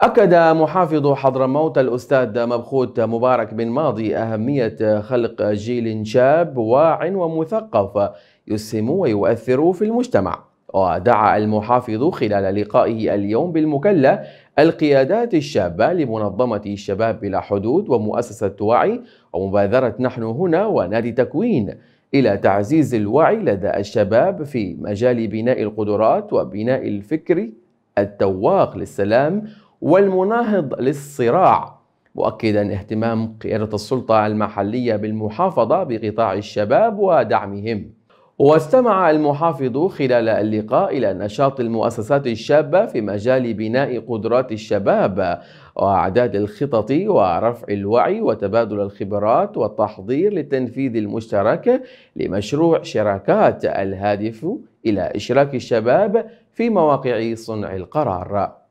أكد محافظ حضرموت الأستاذ مبخوت مبارك بن ماضي أهمية خلق جيل شاب واع ومثقف يسهم ويؤثر في المجتمع ودعا المحافظ خلال لقائه اليوم بالمكلة القيادات الشابة لمنظمة الشباب بلا حدود ومؤسسة وعي ومبادرة نحن هنا ونادي تكوين إلى تعزيز الوعي لدى الشباب في مجال بناء القدرات وبناء الفكر التواق للسلام والمناهض للصراع مؤكدا اهتمام قيادة السلطة المحلية بالمحافظة بقطاع الشباب ودعمهم واستمع المحافظ خلال اللقاء إلى نشاط المؤسسات الشابة في مجال بناء قدرات الشباب وإعداد الخطط ورفع الوعي وتبادل الخبرات والتحضير للتنفيذ المشترك لمشروع شراكات الهادف إلى إشراك الشباب في مواقع صنع القرار